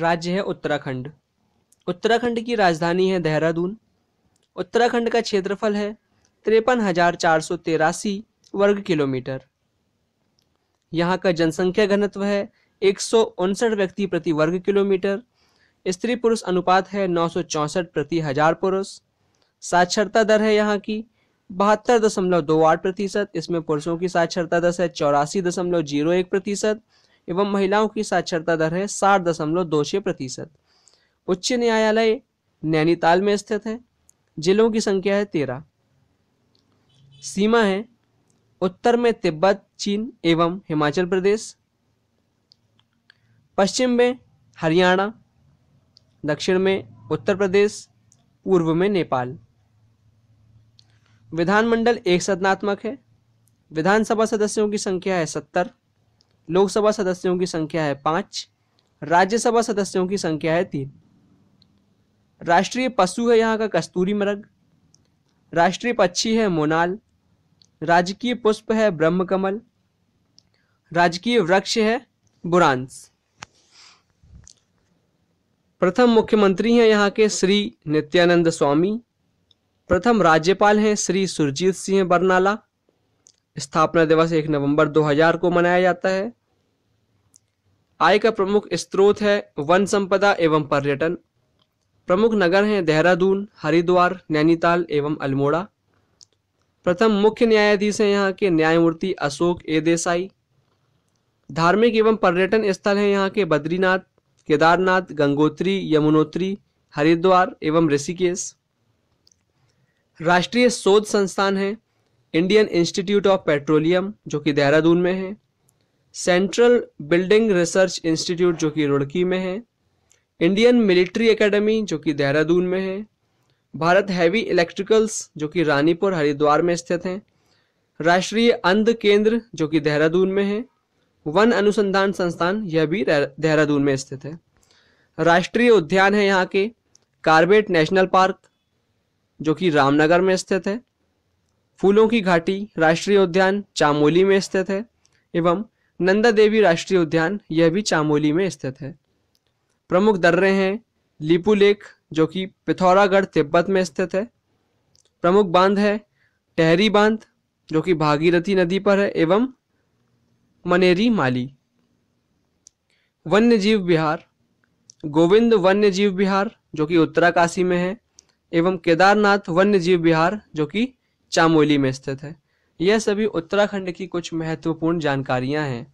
राज्य है उत्तराखंड उत्तराखंड की राजधानी है देहरादून उत्तराखंड का क्षेत्रफल है तिरपन हजार चार सौ तेरासी वर्ग किलोमीटर यहाँ का जनसंख्या घनत्व है एक सौ उनसठ व्यक्ति प्रति वर्ग किलोमीटर स्त्री पुरुष अनुपात है नौ सौ प्रति हजार पुरुष साक्षरता दर है यहाँ की बहत्तर दशमलव दो आठ प्रतिशत इसमें पुरुषों की साक्षरता दर है चौरासी दशमलव जीरो एक प्रतिशत एवं महिलाओं की साक्षरता दर है साठ दशमलव दो छः प्रतिशत उच्च न्यायालय नैनीताल में स्थित है जिलों की संख्या है तेरह सीमा है उत्तर में तिब्बत चीन एवं हिमाचल प्रदेश पश्चिम में हरियाणा दक्षिण में उत्तर प्रदेश पूर्व में नेपाल विधानमंडल एक सदनात्मक है विधानसभा सदस्यों की संख्या है सत्तर लोकसभा सदस्यों की संख्या है पांच राज्यसभा सदस्यों की संख्या है तीन राष्ट्रीय पशु है यहाँ का कस्तूरी मृग राष्ट्रीय पक्षी है मोनाल राजकीय पुष्प है ब्रह्मकमल राजकीय वृक्ष है बुरांस प्रथम मुख्यमंत्री हैं यहाँ के श्री नित्यानंद स्वामी प्रथम राज्यपाल हैं श्री सुरजीत सिंह बरनाला स्थापना दिवस एक नवंबर 2000 को मनाया जाता है आय का प्रमुख स्रोत है वन संपदा एवं पर्यटन प्रमुख नगर हैं देहरादून हरिद्वार नैनीताल एवं अल्मोड़ा प्रथम मुख्य न्यायाधीश हैं यहाँ के न्यायमूर्ति अशोक ए देसाई धार्मिक एवं पर्यटन स्थल हैं यहाँ के बद्रीनाथ केदारनाथ गंगोत्री यमुनोत्री हरिद्वार एवं ऋषिकेश राष्ट्रीय शोध संस्थान है इंडियन इंस्टीट्यूट ऑफ पेट्रोलियम जो कि देहरादून में है सेंट्रल बिल्डिंग रिसर्च इंस्टीट्यूट जो कि रुड़की में है इंडियन मिलिट्री एकेडमी जो कि देहरादून में है भारत हैवी इलेक्ट्रिकल्स जो कि रानीपुर हरिद्वार में स्थित हैं राष्ट्रीय अंध केंद्र जो कि देहरादून में है वन अनुसंधान संस्थान यह भी देहरादून में स्थित है राष्ट्रीय उद्यान है यहाँ के कार्बेट नेशनल पार्क जो कि रामनगर में स्थित है फूलों की घाटी राष्ट्रीय उद्यान चामोली में स्थित है एवं नंदा देवी राष्ट्रीय उद्यान यह भी चामोली में स्थित है प्रमुख दर्रे हैं लिपू लेक जो कि पिथौरागढ़ तिब्बत में स्थित है प्रमुख बांध है टहरी बांध जो कि भागीरथी नदी पर है एवं मनेरी माली वन्य जीव बिहार गोविंद वन्य जीव बिहार जो कि उत्तराकाशी में है एवं केदारनाथ वन्य जीव बिहार जो कि चामोली में स्थित है यह सभी उत्तराखंड की कुछ महत्वपूर्ण जानकारियां हैं